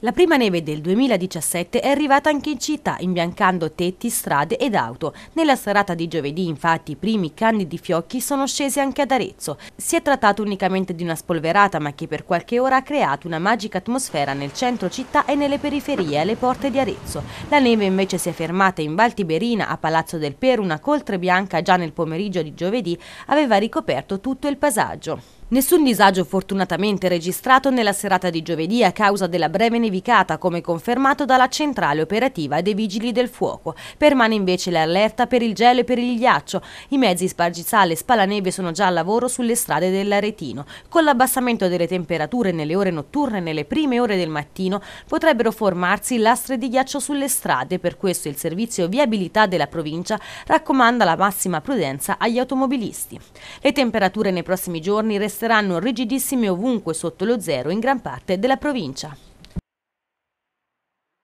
La prima neve del 2017 è arrivata anche in città, imbiancando tetti, strade ed auto. Nella serata di giovedì, infatti, i primi candidi fiocchi sono scesi anche ad Arezzo. Si è trattato unicamente di una spolverata, ma che per qualche ora ha creato una magica atmosfera nel centro città e nelle periferie, alle porte di Arezzo. La neve invece si è fermata in Val Tiberina, a Palazzo del Peru, una coltre bianca già nel pomeriggio di giovedì aveva ricoperto tutto il paesaggio. Nessun disagio fortunatamente registrato nella serata di giovedì a causa della breve nevicata, come confermato dalla centrale operativa dei Vigili del Fuoco. Permane invece l'allerta per il gelo e per il ghiaccio. I mezzi spargizzale e spalaneve sono già al lavoro sulle strade dell'Aretino. Con l'abbassamento delle temperature nelle ore notturne e nelle prime ore del mattino potrebbero formarsi lastre di ghiaccio sulle strade, per questo il servizio viabilità della provincia raccomanda la massima prudenza agli automobilisti. Le temperature nei prossimi giorni restano resteranno rigidissime ovunque sotto lo zero in gran parte della provincia.